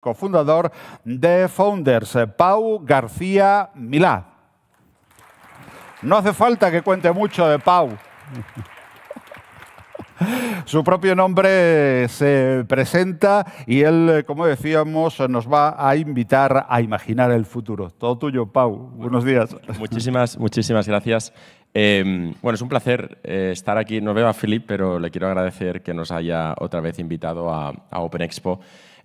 cofundador de Founders, Pau García Milá. No hace falta que cuente mucho de Pau. Su propio nombre se presenta y él, como decíamos, nos va a invitar a imaginar el futuro. Todo tuyo, Pau. Buenos días. Muchísimas, muchísimas gracias. Em, bueno, es un placer eh, estar aquí. No veo a Filip, pero le quiero agradecer que nos haya otra vez invitado a Open Expo.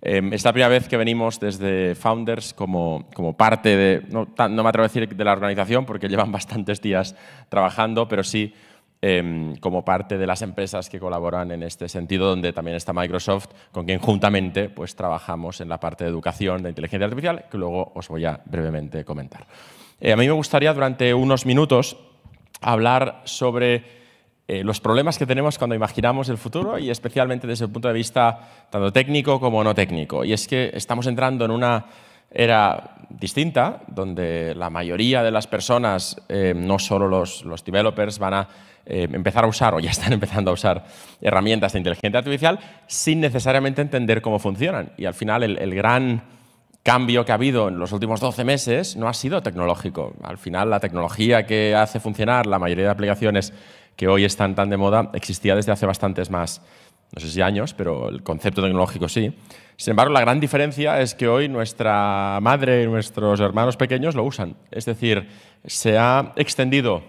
Em, es la primera vez que venimos desde Founders como, como parte de, no, me atrevo a decir de la organización porque llevan bastantes días trabajando, pero sí em, como parte de las empresas que colaboran en este sentido, donde también está Microsoft, con quien juntamente pues, trabajamos en la parte de educación de inteligencia artificial, que luego os voy a brevemente comentar. Eh, a mí me gustaría durante unos minutos hablar sobre eh, los problemas que tenemos cuando imaginamos el futuro y especialmente desde el punto de vista tanto técnico como no técnico. Y es que estamos entrando en una era distinta, donde la mayoría de las personas, eh, no solo los, developers, van a eh, empezar a usar o ya están empezando a usar herramientas de inteligencia artificial sin necesariamente entender cómo funcionan. Y al final el, el gran cambio que ha habido en los últimos 12 meses no ha sido tecnológico. Al final la tecnología que hace funcionar la mayoría de aplicaciones que hoy están tan de moda, existía desde hace bastantes más, no sé si años, pero el concepto tecnológico sí. Sin embargo, la gran diferencia es que hoy nuestra madre y nuestros hermanos pequeños lo usan. Es decir, se ha extendido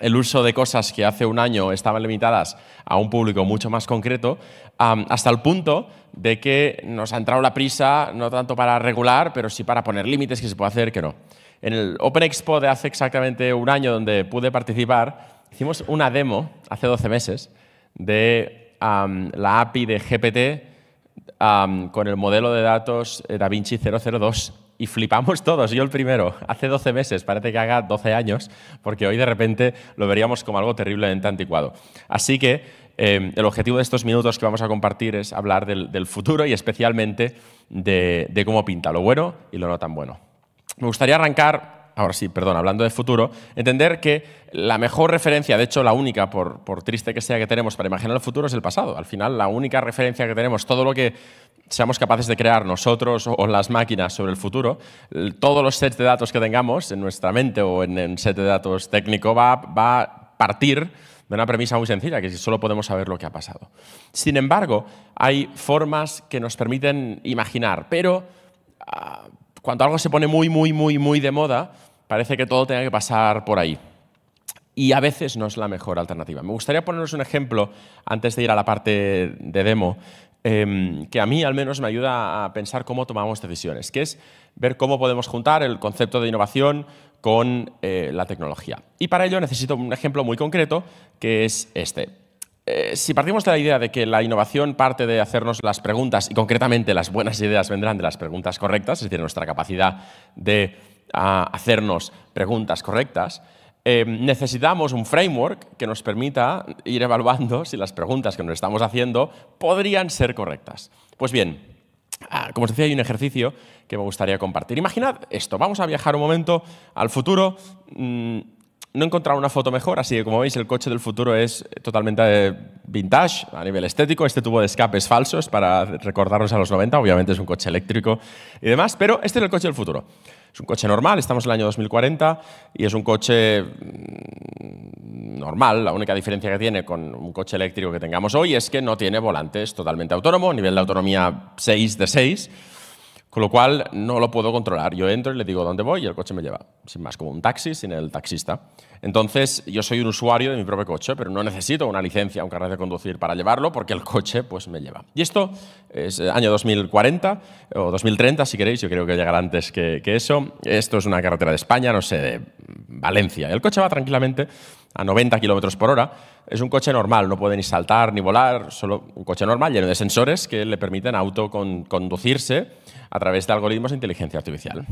el uso de cosas que hace un año estaban limitadas a un público mucho más concreto, hasta el punto de que nos ha entrado la prisa, no tanto para regular, pero sí para poner límites que se puede hacer, que no. En el Open Expo de hace exactamente un año, donde pude participar, Hicimos una demo hace 12 meses de la API de GPT con el modelo de datos eh, DaVinci 002 y flipamos todos, yo el primero, hace 12 meses, parece que haga 12 años, porque hoy de repente lo veríamos como algo terriblemente anticuado. Así que em, el objetivo de estos minutos que vamos a compartir es hablar del, futuro y especialmente de, cómo pinta lo bueno y lo no tan bueno. Me gustaría arrancar ahora sí, perdón, hablando de futuro, entender que la mejor referencia, de hecho la única, por, triste que sea que tenemos para imaginar el futuro, es el pasado. Al final, la única referencia que tenemos, todo lo que seamos capaces de crear nosotros o las máquinas sobre el futuro, todos los sets de datos que tengamos en nuestra mente o en el set de datos técnico va, a partir de una premisa muy sencilla, que solo podemos saber lo que ha pasado. Sin embargo, hay formas que nos permiten imaginar, pero... Ah, cuando algo se pone muy, muy, muy, muy de moda, parece que todo tenga que pasar por ahí. Y a veces no es la mejor alternativa. Me gustaría poneros un ejemplo, antes de ir a la parte de demo, em, que a mí al menos me ayuda a pensar cómo tomamos decisiones, que es ver cómo podemos juntar el concepto de innovación con eh, la tecnología. Y para ello necesito un ejemplo muy concreto, que es este. Eh, si partimos de la idea de que la innovación parte de hacernos las preguntas y concretamente las buenas ideas vendrán de las preguntas correctas, es decir, nuestra capacidad de ah, hacernos preguntas correctas, eh, necesitamos un framework que nos permita ir evaluando si las preguntas que nos estamos haciendo podrían ser correctas. Pues bien, ah, como os decía, hay un ejercicio que me gustaría compartir. Imaginad esto, vamos a viajar un momento al futuro. Mm, no he encontrado una foto mejor, así que como veis el coche del futuro es totalmente eh, vintage a nivel estético. Este tubo de escape es falso, para recordarnos a los 90, obviamente es un coche eléctrico y demás, pero este es el coche del futuro. Es un coche normal, estamos en el año 2040 y es un coche mm, normal. La única diferencia que tiene con un coche eléctrico que tengamos hoy es que no tiene volantes totalmente autónomo, nivel de autonomía 6 de 6 con lo cual no lo puedo controlar. Yo entro y le digo dónde voy y el coche me lleva. Sin más, como un taxi, sin el taxista. Entonces yo soy un usuario de mi propio coche, pero no necesito una licencia, un carnet de conducir para llevarlo porque el coche pues, me lleva. Y esto es eh, año 2040 o 2030, si queréis, yo creo que llegará antes que, que eso. Esto es una carretera de España, no sé, de Valencia. El coche va tranquilamente a 90 kilómetros por hora. Es un coche normal, no puede ni saltar ni volar, solo un coche normal lleno de sensores que le permiten autoconducirse a través de algoritmos de inteligencia artificial.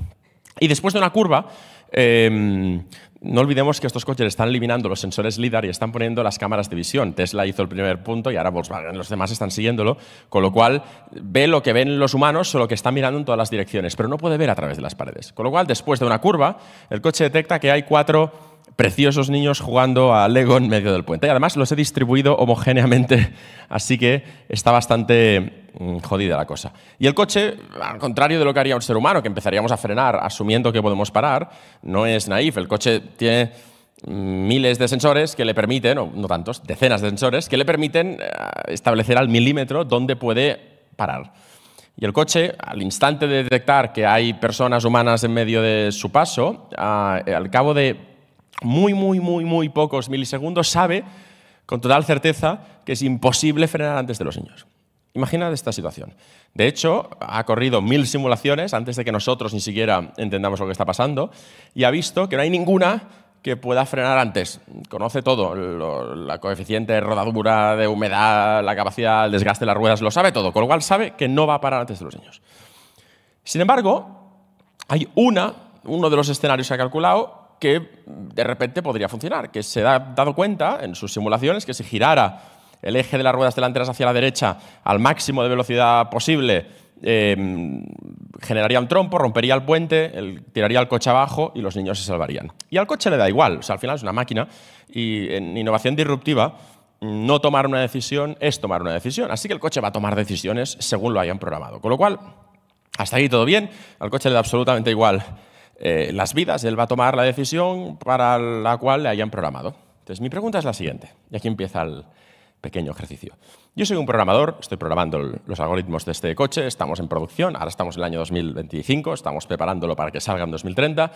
Y después de una curva, em, no olvidemos que estos coches están eliminando los sensores LIDAR y están poniendo las cámaras de visión. Tesla hizo el primer punto y ahora Volkswagen, los demás están siguiéndolo, con lo cual ve lo que ven los humanos, solo que está mirando en todas las direcciones, pero no puede ver a través de las paredes. Con lo cual, después de una curva, el coche detecta que hay cuatro preciosos niños jugando a Lego en medio del puente. Y además los he distribuido homogéneamente, así que está bastante mm, jodida la cosa. Y el coche, al contrario de lo que haría un ser humano, que empezaríamos a frenar asumiendo que podemos parar, no es naif. El coche tiene mm, miles de sensores que le permiten, no tantos, decenas de sensores, que le permiten eh, establecer al milímetro dónde puede parar. Y el coche, al instante de detectar que hay personas humanas en medio de su paso, ah, al cabo de muy, muy, muy, muy pocos milisegundos, sabe con total certeza que es imposible frenar antes de los niños. Imagina esta situación. De hecho, ha corrido mil simulaciones antes de que nosotros ni siquiera entendamos lo que está pasando y ha visto que no hay ninguna que pueda frenar antes. Conoce todo, la coeficiente de rodadura, de humedad, la capacidad, el desgaste de las ruedas, lo sabe todo, con lo cual sabe que no va a parar antes de los niños. Sin embargo, hay una, uno de los escenarios que ha calculado que de repente podría funcionar, que se ha dado cuenta en sus simulaciones que si girara el eje de las ruedas delanteras hacia la derecha al máximo de velocidad posible, eh, generaría un trompo, rompería el puente, tiraría el coche abajo y los niños se salvarían. Y al coche le da igual, al final es una máquina y en innovación disruptiva no tomar una decisión es tomar una decisión. Así que el coche va a tomar decisiones según lo hayan programado. Con lo cual, hasta ahí todo bien, al coche le da absolutamente igual eh, las vidas, él va a tomar la decisión para la cual le hayan programado. Entonces, mi pregunta es la siguiente, y aquí empieza el pequeño ejercicio. Yo soy un programador, estoy programando los algoritmos de este coche, estamos en producción, ahora estamos en el año 2025, estamos preparándolo para que salga en 2030,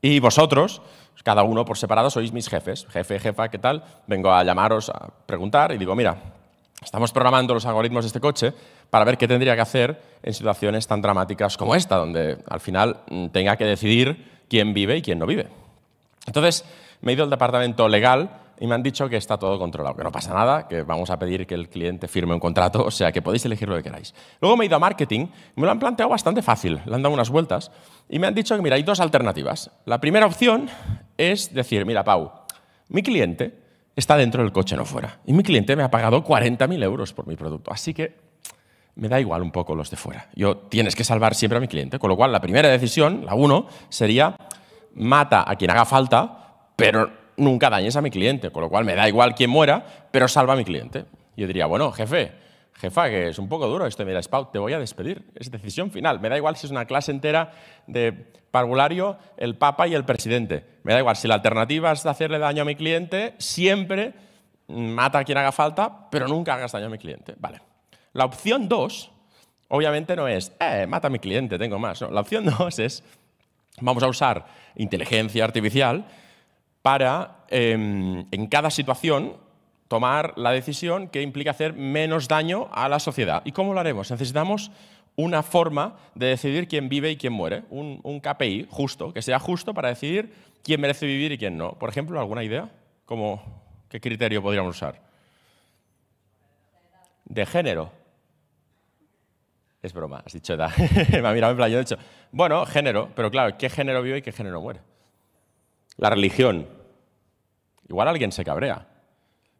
y vosotros, cada uno por separado, sois mis jefes. Jefe, jefa, ¿qué tal? Vengo a llamaros a preguntar y digo, mira, estamos programando los algoritmos de este coche, para ver qué tendría que hacer en situaciones tan dramáticas como esta, donde al final mm, tenga que decidir quién vive y quién no vive. Entonces, me he ido al departamento legal y me han dicho que está todo controlado, que no pasa nada, que vamos a pedir que el cliente firme un contrato, o sea, que podéis elegir lo que queráis. Luego me he ido a marketing, me lo han planteado bastante fácil, le han dado unas vueltas y me han dicho que, mira, hay dos alternativas. La primera opción es decir, mira, Pau, mi cliente está dentro del coche, no fuera, y mi cliente me ha pagado 40.000 euros por mi producto, así que me da igual un poco los de fuera. Yo tienes que salvar siempre a mi cliente, con lo cual la primera decisión, la uno, sería mata a quien haga falta, pero nunca dañes a mi cliente, con lo cual me da igual quien muera, pero salva a mi cliente. Yo diría, bueno, jefe, jefa, que es un poco duro esto, mira, Spout, te voy a despedir, es decisión final, me da igual si es una clase entera de parvulario, el papa y el presidente, me da igual si la alternativa es hacerle daño a mi cliente, siempre mm, mata a quien haga falta, pero nunca hagas daño a mi cliente, vale. La opción dos, obviamente no es, eh, mata a mi cliente, tengo más. la opción dos es, vamos a usar inteligencia artificial para, em, en cada situación, tomar la decisión que implica hacer menos daño a la sociedad. ¿Y cómo lo haremos? Necesitamos una forma de decidir quién vive y quién muere, un, un, KPI justo, que sea justo para decidir quién merece vivir y quién no. Por ejemplo, ¿alguna idea? ¿Qué criterio podríamos usar? De género. Es broma, has dicho edad. Me ha mirado en plan, yo he dicho, bueno, género, pero claro, ¿qué género vive y qué género muere? La religión. Igual alguien se cabrea.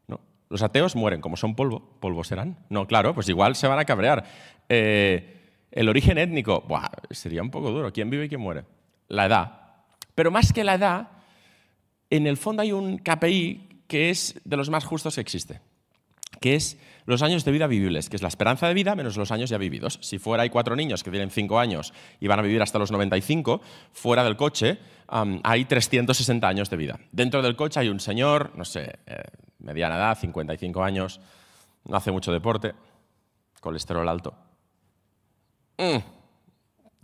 ¿no? Los ateos mueren, como son polvo, polvo serán. No, claro, pues igual se van a cabrear. Eh, el origen étnico, buah, sería un poco duro. ¿Quién vive y quién muere? La edad. Pero más que la edad, en el fondo hay un KPI que es de los más justos que existe que es los años de vida vivibles, que es la esperanza de vida menos los años ya vividos. Si fuera hay cuatro niños que tienen cinco años y van a vivir hasta los 95, fuera del coche hay 360 años de vida. Dentro del coche hay un señor, no sé, eh, mediana edad, 55 años, no hace mucho deporte, colesterol alto.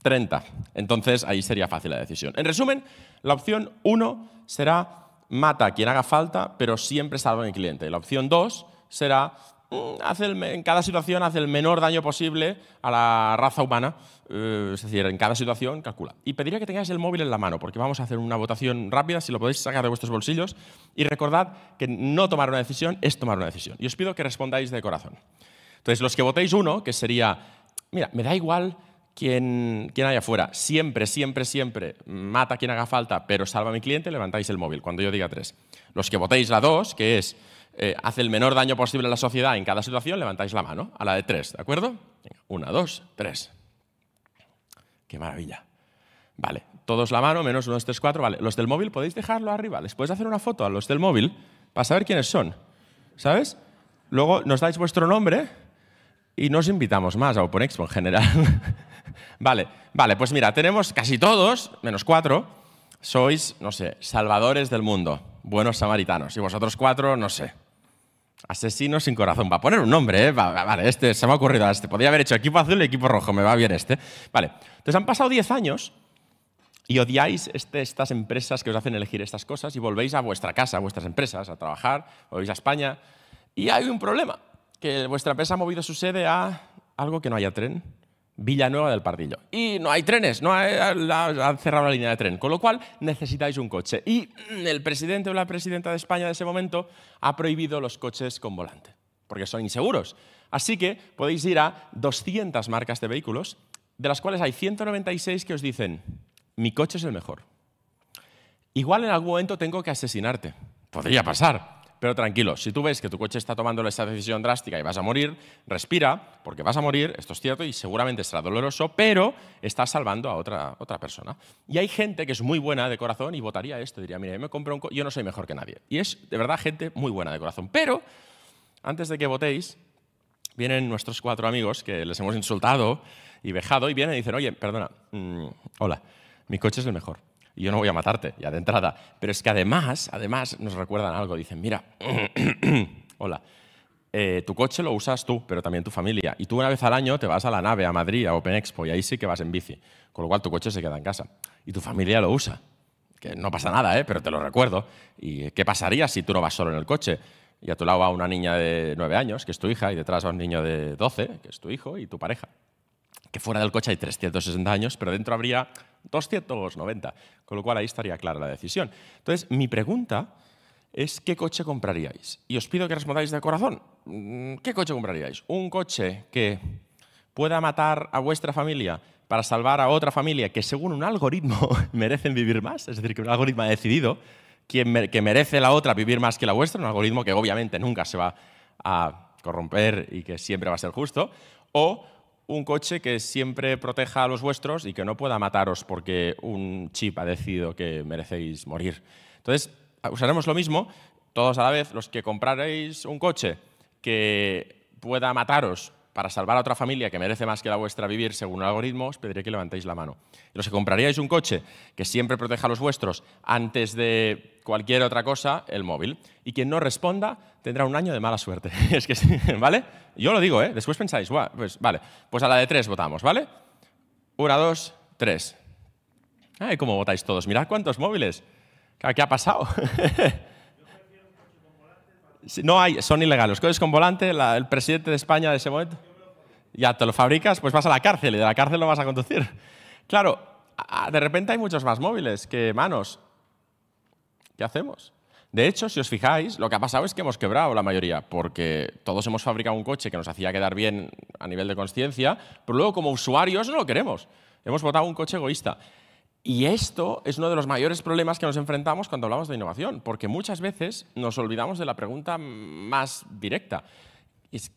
30. Mm, Entonces ahí sería fácil la decisión. En resumen, la opción uno será mata a quien haga falta, pero siempre salva a mi cliente. La opción dos será mm, en cada situación hace el menor daño posible a la raza humana, eh, es decir, en cada situación calcula. Y pediría que tengáis el móvil en la mano, porque vamos a hacer una votación rápida, si lo podéis sacar de vuestros bolsillos, y recordad que no tomar una decisión es tomar una decisión. Y os pido que respondáis de corazón. Entonces, los que votéis uno, que sería, mira, me da igual quién quien haya afuera, siempre, siempre, siempre, mata a quien haga falta, pero salva a mi cliente, levantáis el móvil cuando yo diga tres. Los que votéis la dos, que es eh, hace el menor daño posible a la sociedad en cada situación, levantáis la mano. A la de tres, ¿de acuerdo? Una, dos, tres. ¡Qué maravilla! Vale, todos la mano, menos uno, tres, cuatro. Vale, los del móvil podéis dejarlo arriba. Les podéis hacer una foto a los del móvil para saber quiénes son. ¿Sabes? Luego nos dais vuestro nombre y nos invitamos más a Expo en general. vale, vale, pues mira, tenemos casi todos, menos cuatro, sois, no sé, salvadores del mundo, buenos samaritanos. Y vosotros cuatro, no sé, Asesino sin corazón. Va a poner un nombre, ¿eh? Vale, este se me ha ocurrido este. Podría haber hecho equipo azul y equipo rojo. Me va bien este. Vale. Entonces han pasado 10 años y odiáis este, estas empresas que os hacen elegir estas cosas y volvéis a vuestra casa, a vuestras empresas, a trabajar, volvéis a España. Y hay un problema, que vuestra empresa ha movido su sede a algo que no haya tren, Villanueva del Pardillo. Y no hay trenes, no han cerrado la línea de tren, con lo cual necesitáis un coche. Y mm, el presidente o la presidenta de España de ese momento ha prohibido los coches con volante, porque son inseguros. Así que podéis ir a 200 marcas de vehículos, de las cuales hay 196 que os dicen, mi coche es el mejor. Igual en algún momento tengo que asesinarte. Podría pasar. Pero tranquilo, si tú ves que tu coche está tomando esa decisión drástica y vas a morir, respira, porque vas a morir, esto es cierto, y seguramente será doloroso, pero estás salvando a otra, otra persona. Y hay gente que es muy buena de corazón y votaría esto, diría, mira, yo me compro un yo no soy mejor que nadie. Y es, de verdad, gente muy buena de corazón. Pero, antes de que votéis, vienen nuestros cuatro amigos que les hemos insultado y vejado, y vienen y dicen, oye, perdona, mm, hola, mi coche es el mejor. Y yo no voy a matarte, ya de entrada. Pero es que además, además nos recuerdan algo, dicen, mira, hola, eh, tu coche lo usas tú, pero también tu familia. Y tú una vez al año te vas a la nave, a Madrid, a Open Expo, y ahí sí que vas en bici. Con lo cual tu coche se queda en casa. Y tu familia lo usa. Que no pasa nada, ¿eh? pero te lo recuerdo. ¿Y qué pasaría si tú no vas solo en el coche? Y a tu lado va una niña de nueve años, que es tu hija, y detrás va un niño de 12, que es tu hijo, y tu pareja. Que fuera del coche hay 360 años, pero dentro habría 290. Con lo cual ahí estaría clara la decisión. Entonces, mi pregunta es qué coche compraríais. Y os pido que respondáis de corazón. Mm, ¿Qué coche compraríais? ¿Un coche que pueda matar a vuestra familia para salvar a otra familia que según un algoritmo merecen vivir más? Es decir, que un algoritmo ha decidido que merece la otra vivir más que la vuestra, un algoritmo que obviamente nunca se va a corromper y que siempre va a ser justo, o un coche que siempre proteja a los vuestros y que no pueda mataros porque un chip ha decidido que merecéis morir. Entonces, usaremos lo mismo, todos a la vez, los que compraréis un coche que pueda mataros para salvar a otra familia que merece más que la vuestra vivir según el algoritmo, os pediría que levantéis la mano. Y los que compraríais un coche que siempre proteja a los vuestros antes de cualquier otra cosa, el móvil. Y quien no responda tendrá un año de mala suerte. es que, ¿vale? Yo lo digo, ¿eh? Después pensáis, pues vale, pues a la de tres votamos, ¿vale? Una, dos, tres. Ay, ¿cómo votáis todos? Mirad cuántos móviles. ¿Qué ha pasado? No hay, son ilegales. coches con volante, el presidente de España de ese momento, ya te lo fabricas, pues vas a la cárcel y de la cárcel lo vas a conducir. Claro, de repente hay muchos más móviles que manos. ¿Qué hacemos? De hecho, si os fijáis, lo que ha pasado es que hemos quebrado la mayoría, porque todos hemos fabricado un coche que nos hacía quedar bien a nivel de conciencia, pero luego como usuarios no lo queremos. Hemos votado un coche egoísta. Y esto es uno de los mayores problemas que nos enfrentamos cuando hablamos de innovación, porque muchas veces nos olvidamos de la pregunta más directa.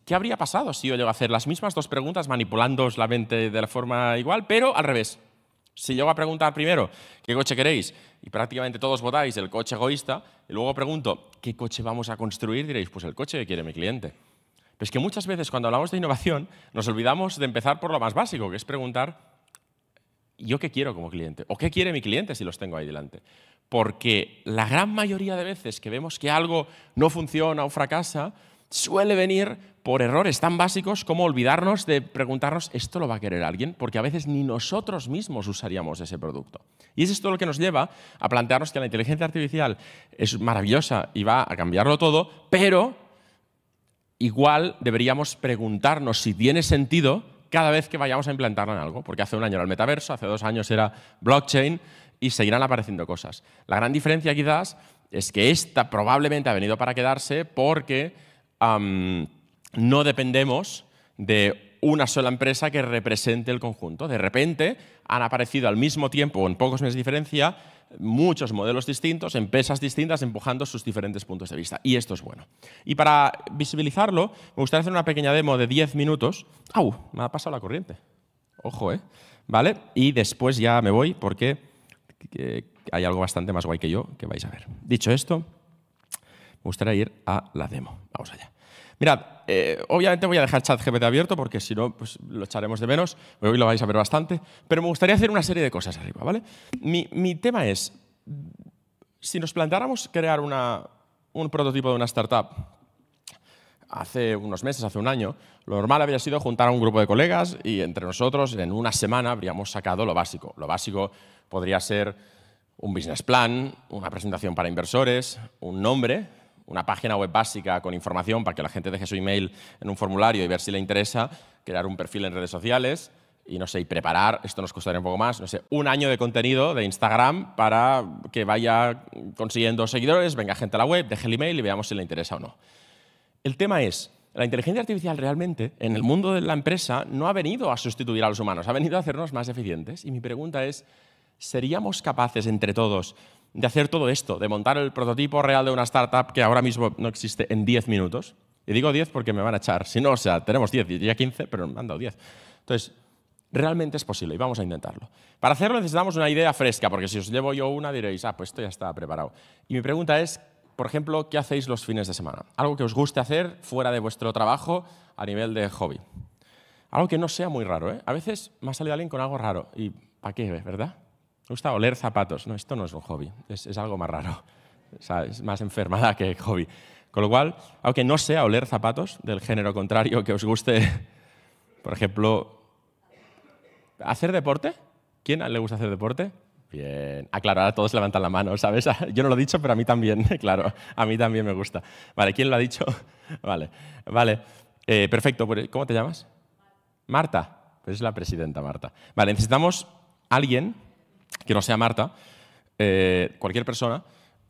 ¿Qué habría pasado si yo llego a hacer las mismas dos preguntas manipulando la mente de la forma igual, pero al revés? Si llego a preguntar primero, ¿qué coche queréis? Y prácticamente todos votáis el coche egoísta, y luego pregunto, ¿qué coche vamos a construir? Diréis, pues el coche que quiere mi cliente. Pero es que muchas veces cuando hablamos de innovación nos olvidamos de empezar por lo más básico, que es preguntar ¿yo qué quiero como cliente? ¿O qué quiere mi cliente si los tengo ahí delante? Porque la gran mayoría de veces que vemos que algo no funciona o fracasa, suele venir por errores tan básicos como olvidarnos de preguntarnos, ¿esto lo va a querer alguien? Porque a veces ni nosotros mismos usaríamos ese producto. Y es esto lo que nos lleva a plantearnos que la inteligencia artificial es maravillosa y va a cambiarlo todo, pero igual deberíamos preguntarnos si tiene sentido cada vez que vayamos a implantarla en algo, porque hace un año era el metaverso, hace dos años era blockchain y seguirán apareciendo cosas. La gran diferencia quizás es que esta probablemente ha venido para quedarse porque no dependemos de una sola empresa que represente el conjunto. De repente han aparecido al mismo tiempo, o en pocos meses de diferencia, muchos modelos distintos, empresas distintas empujando sus diferentes puntos de vista. Y esto es bueno. Y para visibilizarlo, me gustaría hacer una pequeña demo de 10 minutos. ¡Au! Me ha pasado la corriente. Ojo, ¿eh? ¿Vale? Y después ya me voy porque eh, hay algo bastante más guay que yo que vais a ver. Dicho esto, me gustaría ir a la demo. Vamos allá. Mirad, eh, obviamente voy a dejar ChatGPT abierto porque si no, pues lo echaremos de menos. Hoy lo vais a ver bastante. Pero me gustaría hacer una serie de cosas arriba, ¿vale? Mi, mi tema es, si nos planteáramos crear una, un prototipo de una startup hace unos meses, hace un año, lo normal habría sido juntar a un grupo de colegas y entre nosotros en una semana habríamos sacado lo básico. Lo básico podría ser un business plan, una presentación para inversores, un nombre, una página web básica con información para que la gente deje su email en un formulario y ver si le interesa, crear un perfil en redes sociales y no sé, preparar, esto nos costaría un poco más, no sé, un año de contenido de Instagram para que vaya consiguiendo seguidores, venga gente a la web, deje el email y veamos si le interesa o no. El tema es, la inteligencia artificial realmente en el mundo de la empresa no ha venido a sustituir a los humanos, ha venido a hacernos más eficientes. Y mi pregunta es, ¿seríamos capaces entre todos de hacer todo esto, de montar el prototipo real de una startup que ahora mismo no existe en 10 minutos. Y digo 10 porque me van a echar. Si no, o sea, tenemos 10, ya 15, pero me han dado 10. Entonces, realmente es posible y vamos a intentarlo. Para hacerlo necesitamos una idea fresca, porque si os llevo yo una diréis, ah, pues esto ya está preparado. Y mi pregunta es, por ejemplo, ¿qué hacéis los fines de semana? Algo que os guste hacer fuera de vuestro trabajo a nivel de hobby. Algo que no sea muy raro, ¿eh? A veces me ha salido alguien con algo raro y ¿para qué, verdad? Me gusta oler zapatos. No, esto no es un hobby, es, es algo más raro. es más enfermada que hobby. Con lo cual, aunque no sea oler zapatos del género contrario que os guste, por ejemplo, ¿hacer deporte? ¿Quién le gusta hacer deporte? Bien. aclarar ah, todos levantan la mano, ¿sabes? Yo no lo he dicho, pero a mí también, claro, a mí también me gusta. Vale, ¿quién lo ha dicho? Vale, vale. Eh, perfecto, pues, ¿cómo te llamas? Marta. Pues es la presidenta, Marta. Vale, necesitamos alguien que no sea Marta, eh, cualquier persona,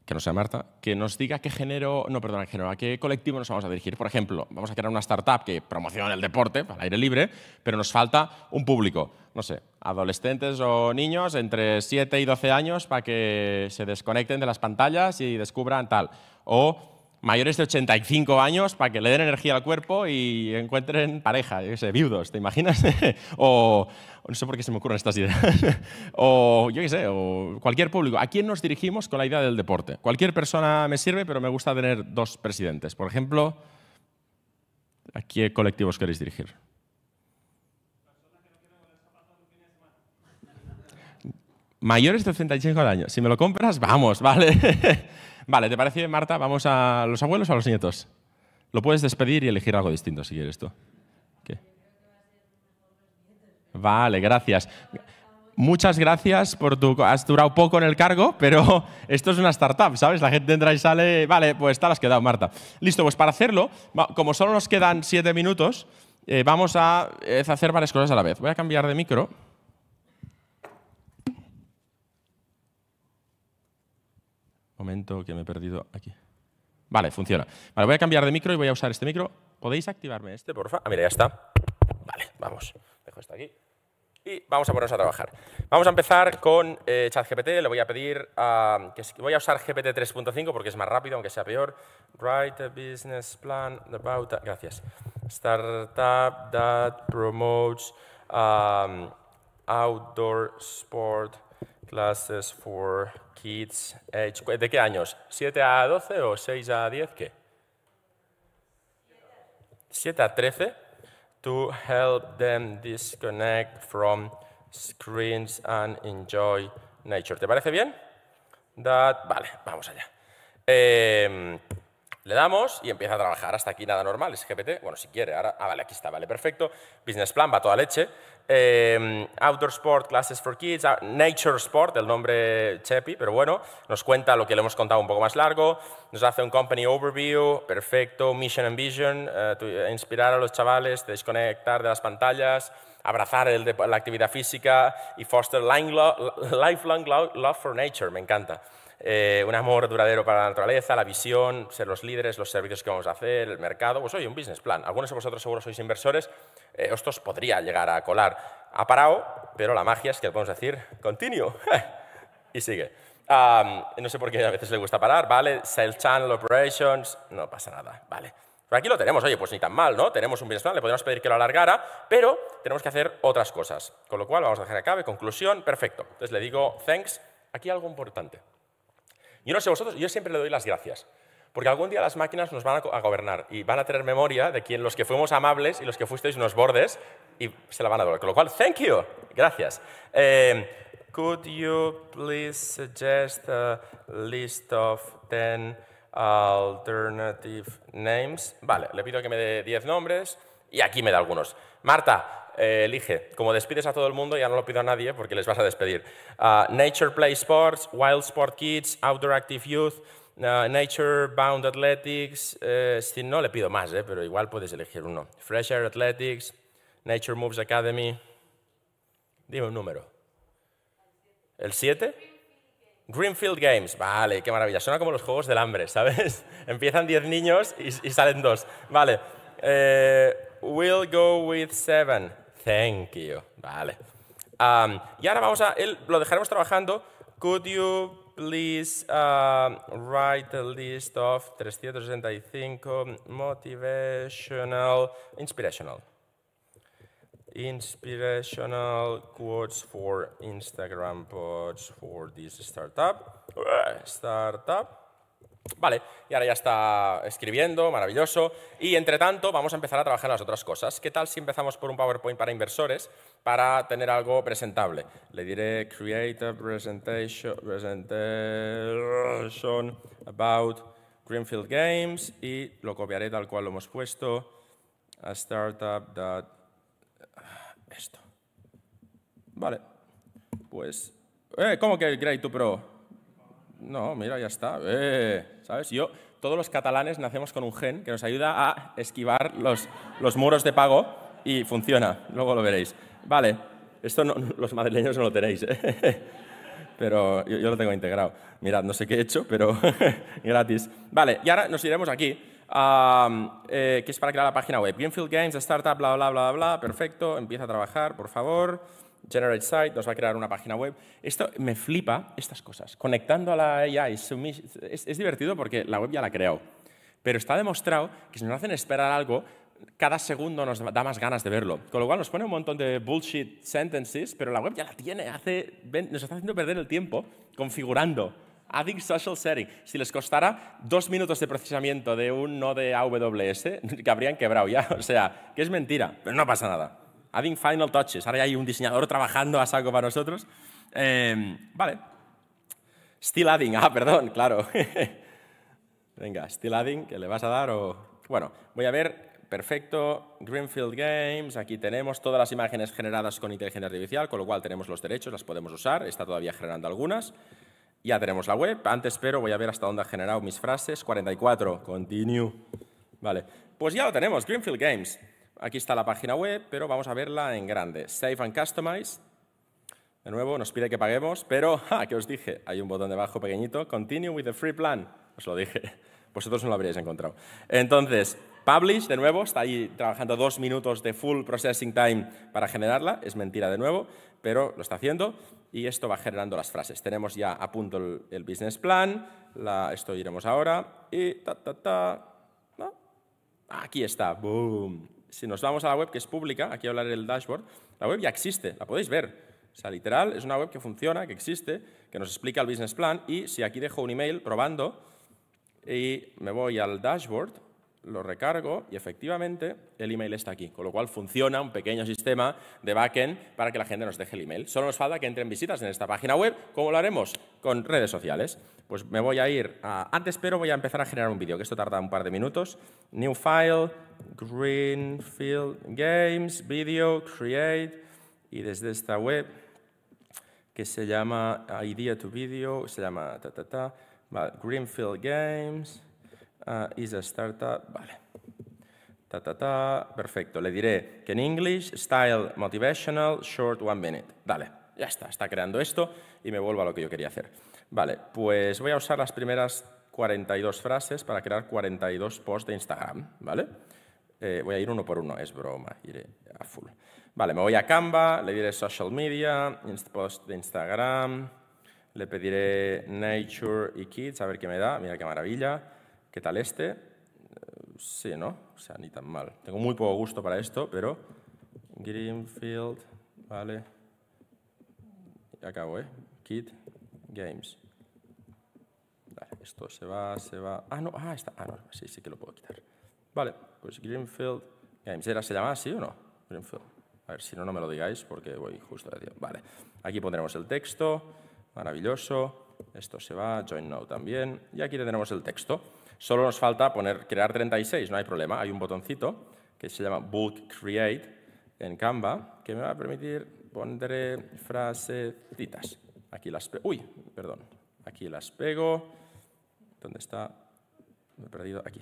que no sea Marta, que nos diga qué género, no, perdón, género, a qué colectivo nos vamos a dirigir. Por ejemplo, vamos a crear una startup que promociona el deporte al aire libre, pero nos falta un público, no sé, adolescentes o niños entre 7 y 12 años para que se desconecten de las pantallas y descubran tal. O mayores de 85 años para que le den energía al cuerpo y encuentren pareja, yo sé, viudos, ¿te imaginas? o no sé por qué se me ocurren estas ideas. o yo qué sé, o cualquier público. ¿A quién nos dirigimos con la idea del deporte? Cualquier persona me sirve, pero me gusta tener dos presidentes. Por ejemplo, ¿a qué colectivos queréis dirigir? Mayores de 85 años. Si me lo compras, vamos, ¿vale? Vale, ¿te parece, Marta? ¿Vamos a los abuelos o a los nietos? Lo puedes despedir y elegir algo distinto si quieres tú. Vale, gracias. Muchas gracias por tu... Has durado poco en el cargo, pero esto es una startup, ¿sabes? La gente entra y sale... Vale, pues tal has quedado, Marta. Listo, pues para hacerlo, como solo nos quedan siete minutos, eh, vamos a eh, hacer varias cosas a la vez. Voy a cambiar de micro. Momento que me he perdido aquí. Vale, funciona. Vale, voy a cambiar de micro y voy a usar este micro. ¿Podéis activarme este, porfa? Ah, mira, ya está. Vale, vamos. Dejo esto aquí. Y vamos a ponernos a trabajar. Vamos a empezar con eh, ChatGPT. Le voy a pedir que voy a usar GPT 3.5 porque es más rápido, aunque sea peor. Write a business plan about... gracias. Startup that promotes um, outdoor sport Classes for kids age. ¿De qué años? ¿7 a 12 o 6 a 10? ¿Qué? 7 a 13. To help them disconnect from screens and enjoy nature. ¿Te parece bien? vale, vamos allá. Eh, le damos y empieza a trabajar. Hasta aquí nada normal, es GPT. Bueno, si quiere, ahora, ah, vale, aquí está, vale, perfecto. Business plan, va toda leche. Em, outdoor Sport, Classes for Kids, ah, Nature Sport, el nombre Chepi, pero bueno, nos cuenta lo que le hemos contado un poco más largo, nos hace un company overview, perfecto, Mission and Vision, eh, eh, inspirar a los chavales, desconectar de las pantallas, abrazar la actividad física y foster lifelong love for nature, me encanta. Eh, un amor duradero para la naturaleza, la visión, ser los líderes, los servicios que vamos a hacer, el mercado, pues oye, un business plan. Algunos de vosotros seguro sois inversores, eh, Esto os podría llegar a colar. Ha parado, pero la magia es que podemos decir, continuo, y sigue. no sé por qué a veces le gusta parar, ¿vale? Sales channel operations, no pasa nada, ¿vale? Pero aquí lo tenemos, oye, pues ni tan mal, ¿no? Tenemos un business plan, le podemos pedir que lo alargara, pero tenemos que hacer otras cosas. Con lo cual, vamos a dejar que acabe, conclusión, perfecto. Entonces le digo, thanks, aquí algo importante. Yo no sé vosotros, yo siempre le doy las gracias. Porque algún día las máquinas nos van a gobernar y van a tener memoria de quien los que fuimos amables y los que fuisteis unos bordes y se la van a dar Con lo cual, thank you, gracias. Eh, could you please suggest a list of 10 alternative names? Vale, le pido que me dé 10 nombres y aquí me da algunos. Marta, elige. Como despides a todo el mundo, ya no lo pido a nadie porque les vas a despedir. Ah, nature Play Sports, Wild Sport Kids, Outdoor Active Youth, ah, Nature Bound Athletics, eh, no le pido más, eh, pero igual puedes elegir uno. Fresh Air Athletics, Nature Moves Academy. Dime un número. ¿El 7? Greenfield Games, vale, qué maravilla. Suena como los juegos del hambre, ¿sabes? Empiezan 10 niños y, salen dos. Vale. Eh, we'll go with 7. Thank you. Vale. Um, y ahora vamos a, él, lo dejaremos trabajando. Could you please uh, write a list of 365 motivational, inspirational, inspirational quotes for Instagram posts for this startup, startup. Vale, y ahora ya está escribiendo, maravilloso. Y entre tanto, vamos a empezar a trabajar las otras cosas. ¿Qué tal si empezamos por un PowerPoint para inversores para tener algo presentable? Le diré create a presentation, about Greenfield Games y lo copiaré tal cual lo hemos puesto. A startup Esto. Vale. Pues... Eh, ¿Cómo que el Create Pro? No, mira, ya está. ¿Sabes? Yo, todos los catalanes nacemos con un gen que nos ayuda a esquivar los, los muros de pago y funciona. Luego lo veréis. Vale, esto los madrileños no lo tenéis, ¿eh? pero yo, lo tengo integrado. Mirad, no sé qué he hecho, pero gratis. Vale, y ahora nos iremos aquí, a eh, que es para crear la página web. Greenfield Games, startup, bla, bla, bla, bla. Perfecto, empieza a trabajar, por favor. Generate Site, nos va a crear una página web. Esto me flipa, estas cosas. Conectando a la AI es, divertido porque la web ya la ha creado. Pero está demostrado que si nos hacen esperar algo, cada segundo nos da más ganas de verlo. Con lo cual nos pone un montón de bullshit sentences, pero la web ya la tiene, hace, nos está haciendo perder el tiempo configurando. Adding social setting. Si les costara dos minutos de procesamiento de un no de AWS, que habrían quebrado ya. O sea, que es mentira, pero no pasa nada adding final touches. Ahora ya hay un diseñador trabajando a saco para nosotros. Em, vale. Still adding. Ah, perdón, claro. Venga, still adding, que le vas a dar o... Bueno, voy a ver. Perfecto. Greenfield Games. Aquí tenemos todas las imágenes generadas con inteligencia artificial, con lo cual tenemos los derechos, las podemos usar. Está todavía generando algunas. Ya tenemos la web. Antes, pero voy a ver hasta dónde ha generado mis frases. 44. Continue. Vale. Pues ya lo tenemos. Greenfield Games aquí está la página web, pero vamos a verla en grande. Save and Customize. De nuevo, nos pide que paguemos, pero, ah, ¿qué os dije? Hay un botón debajo pequeñito, Continue with the free plan. Os lo dije, vosotros no lo habríais encontrado. Entonces, Publish, de nuevo, está ahí trabajando dos minutos de full processing time para generarla, es mentira de nuevo, pero lo está haciendo y esto va generando las frases. Tenemos ya a punto el, business plan, la, esto iremos ahora y ta, ta, ta, aquí está, boom, si nos vamos a la web que es pública, aquí hablaré del dashboard, la web ya existe, la podéis ver. O sea, literal, es una web que funciona, que existe, que nos explica el business plan y si aquí dejo un email probando y me voy al dashboard, lo recargo y efectivamente el email está aquí, con lo cual funciona un pequeño sistema de backend para que la gente nos deje el email. Solo nos falta que entren visitas en esta página web. ¿Cómo lo haremos? Con redes sociales. Pues me voy a ir a... Antes, pero voy a empezar a generar un vídeo, que esto tarda un par de minutos. New file, Greenfield Games, video, create, y desde esta web que se llama Idea to Video, se llama ta, ta, Greenfield Games... Ah, is a startup, vale. Ta, ta, ta, perfecto, le diré que en English, style motivational, short one minute. vale ya está, está creando esto y me vuelvo a lo que yo quería hacer. Vale, pues voy a usar las primeras 42 frases para crear 42 posts de Instagram, ¿vale? Eh, voy a ir uno por uno, es broma, iré a full. Vale, me voy a Canva, le diré social media, post de Instagram, le pediré nature y kids, a ver qué me da, mira qué maravilla. ¿Qué tal este? Eh, sí, ¿no? O sea, ni tan mal. Tengo muy poco gusto para esto, pero Greenfield, vale. Ya acabo, ¿eh? Kit Games. Vale, esto se va, se va. Ah, no, ah, está. Ah, no, sí, sí que lo puedo quitar. Vale, pues Greenfield Games. ¿Era se llama así o no? Greenfield. A ver, si no, no me lo digáis porque voy justo de tiempo. Vale, aquí pondremos el texto. Maravilloso. Esto se va, join now también. Y aquí tendremos el texto. Solo nos falta poner crear 36, no hay problema. Hay un botoncito que se llama bulk create en Canva que me va a permitir poner frasecitas. Aquí las pego. Uy, perdón. Aquí las pego. ¿Dónde está? Me he perdido. Aquí.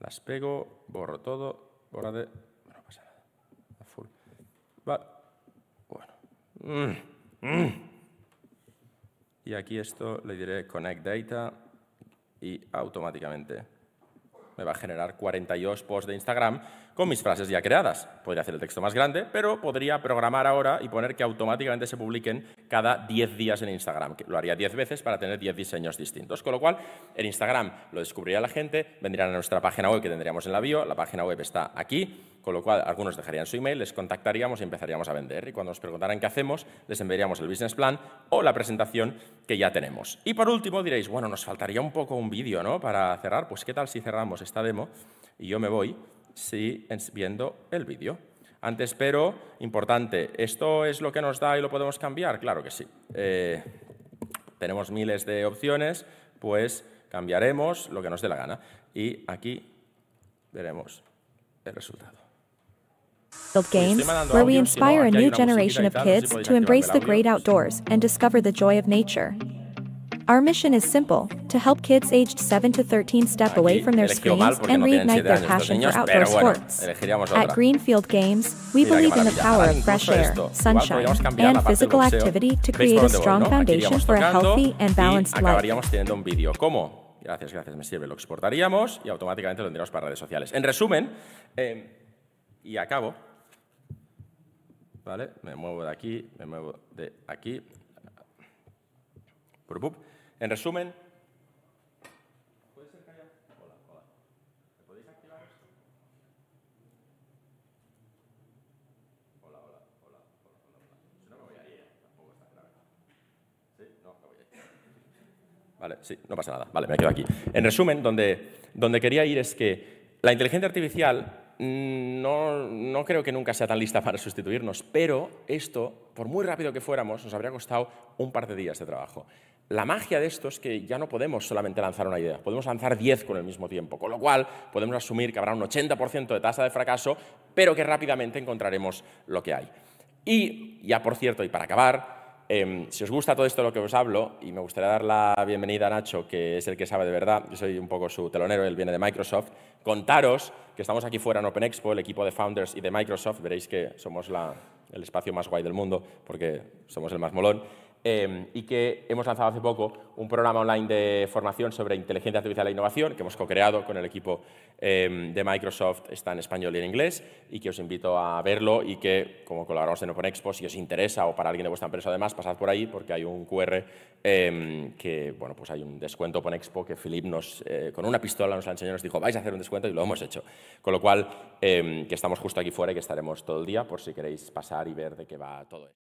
Las pego, borro todo, borra de... No pasa nada. full. Vale. Bueno. Mm, mm. Y aquí esto le diré connect data y automáticamente me va a generar 42 posts de Instagram con mis frases ya creadas. Podría hacer el texto más grande, pero podría programar ahora y poner que automáticamente se publiquen cada 10 días en Instagram, lo haría 10 veces para tener 10 diseños distintos. Con lo cual, en Instagram lo descubriría la gente, vendrían a nuestra página web que tendríamos en la bio, la página web está aquí, con lo cual algunos dejarían su email, les contactaríamos y empezaríamos a vender. Y cuando nos preguntaran qué hacemos, les enviaríamos el business plan o la presentación que ya tenemos. Y por último diréis, bueno, nos faltaría un poco un vídeo, ¿no? Para cerrar, pues qué tal si cerramos esta demo y yo me voy si, viendo el vídeo. Antes, pero, importante, ¿esto es lo que nos da y lo podemos cambiar? Claro que sí. Eh, tenemos miles de opciones, pues cambiaremos lo que nos dé la gana. Y aquí veremos el resultado. Pues games, where we inspire a new generation of kids to embrace the great outdoors and discover the joy of nature. Our mission is simple, to help kids aged 7 to 13 step away from their screens and reignite their passion for outdoor sports. At Greenfield Games, we believe in the power of fresh air, sunshine, and physical activity to create a strong foundation for a healthy and balanced life. gracias, gracias, me sirve, lo exportaríamos y automáticamente lo tendríamos para redes sociales. En resumen, eh, y acabo, ¿vale? Me muevo de aquí, me muevo de aquí. En resumen, Vale, sí, no pasa nada. Vale, me quedo aquí. En resumen, donde, donde quería ir es que la inteligencia artificial mm, no, no, creo que nunca sea tan lista para sustituirnos, pero esto, por muy rápido que fuéramos, nos habría costado un par de días de trabajo. La magia de esto es que ya no podemos solamente lanzar una idea, podemos lanzar 10 con el mismo tiempo, con lo cual podemos asumir que habrá un 80% de tasa de fracaso, pero que rápidamente encontraremos lo que hay. Y ya por cierto, y para acabar, em, si os gusta todo esto de lo que os hablo, y me gustaría dar la bienvenida a Nacho, que es el que sabe de verdad, yo soy un poco su telonero, él viene de Microsoft, contaros que estamos aquí fuera en Open Expo, el equipo de Founders y de Microsoft, veréis que somos el espacio más guay del mundo, porque somos el más molón. Em, y que hemos lanzado hace poco un programa online de formación sobre inteligencia artificial e innovación que hemos co-creado con el equipo em, de Microsoft, está en español y en inglés, y que os invito a verlo y que, como colaboramos en Open Expo, si os interesa o para alguien de vuestra empresa además, pasad por ahí porque hay un QR em, que, bueno, pues hay un descuento con Expo que Philip nos, eh, con una pistola nos la enseñó y nos dijo, vais a hacer un descuento y lo hemos hecho. Con lo cual, que estamos justo aquí fuera y que estaremos todo el día por si queréis pasar y ver de qué va todo esto.